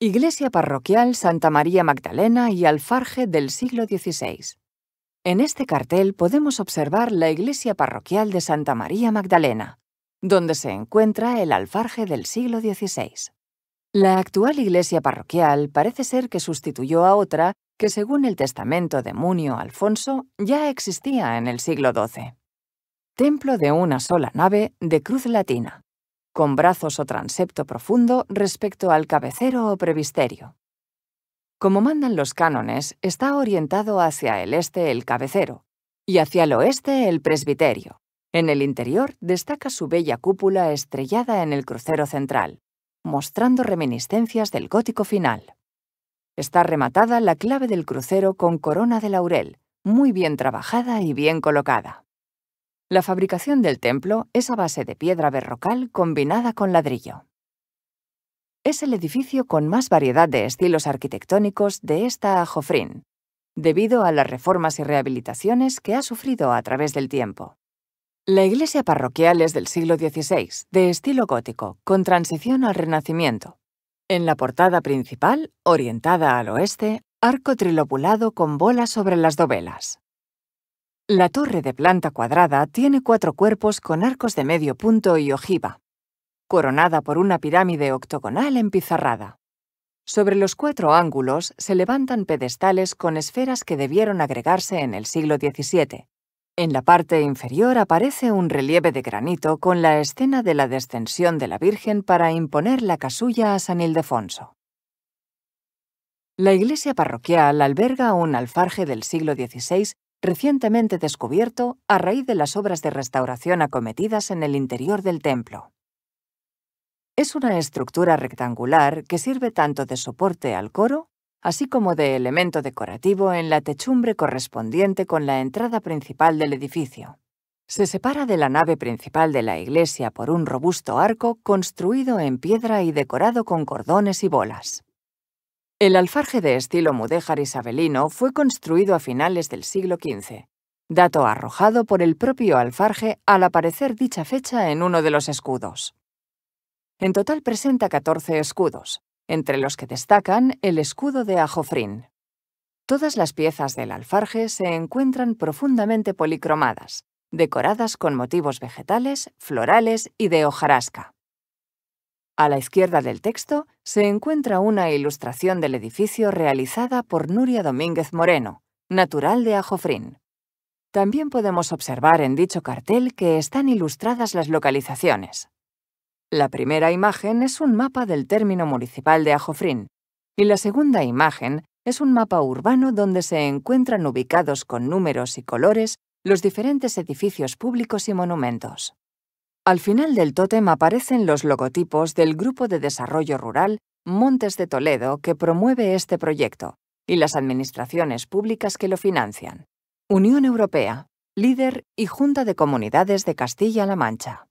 Iglesia parroquial Santa María Magdalena y Alfarje del siglo XVI. En este cartel podemos observar la iglesia parroquial de Santa María Magdalena, donde se encuentra el alfarje del siglo XVI. La actual iglesia parroquial parece ser que sustituyó a otra que según el testamento de Munio Alfonso ya existía en el siglo XII. Templo de una sola nave de cruz latina, con brazos o transepto profundo respecto al cabecero o presbiterio. Como mandan los cánones, está orientado hacia el este el cabecero y hacia el oeste el presbiterio. En el interior destaca su bella cúpula estrellada en el crucero central, mostrando reminiscencias del gótico final. Está rematada la clave del crucero con corona de laurel, muy bien trabajada y bien colocada. La fabricación del templo es a base de piedra berrocal combinada con ladrillo. Es el edificio con más variedad de estilos arquitectónicos de esta ajofrín, debido a las reformas y rehabilitaciones que ha sufrido a través del tiempo. La iglesia parroquial es del siglo XVI, de estilo gótico, con transición al Renacimiento. En la portada principal, orientada al oeste, arco trilobulado con bolas sobre las dovelas. La torre de planta cuadrada tiene cuatro cuerpos con arcos de medio punto y ojiva, coronada por una pirámide octogonal empizarrada. Sobre los cuatro ángulos se levantan pedestales con esferas que debieron agregarse en el siglo XVII. En la parte inferior aparece un relieve de granito con la escena de la descensión de la Virgen para imponer la casulla a San Ildefonso. La iglesia parroquial alberga un alfarje del siglo XVI recientemente descubierto a raíz de las obras de restauración acometidas en el interior del templo. Es una estructura rectangular que sirve tanto de soporte al coro, así como de elemento decorativo en la techumbre correspondiente con la entrada principal del edificio. Se separa de la nave principal de la iglesia por un robusto arco construido en piedra y decorado con cordones y bolas. El alfarje de estilo mudéjar isabelino fue construido a finales del siglo XV, dato arrojado por el propio alfarje al aparecer dicha fecha en uno de los escudos. En total presenta 14 escudos, entre los que destacan el escudo de Ajofrín. Todas las piezas del alfarje se encuentran profundamente policromadas, decoradas con motivos vegetales, florales y de hojarasca. A la izquierda del texto se encuentra una ilustración del edificio realizada por Nuria Domínguez Moreno, natural de Ajofrín. También podemos observar en dicho cartel que están ilustradas las localizaciones. La primera imagen es un mapa del término municipal de Ajofrín, y la segunda imagen es un mapa urbano donde se encuentran ubicados con números y colores los diferentes edificios públicos y monumentos. Al final del tótem aparecen los logotipos del Grupo de Desarrollo Rural Montes de Toledo que promueve este proyecto y las administraciones públicas que lo financian. Unión Europea, líder y Junta de Comunidades de Castilla-La Mancha.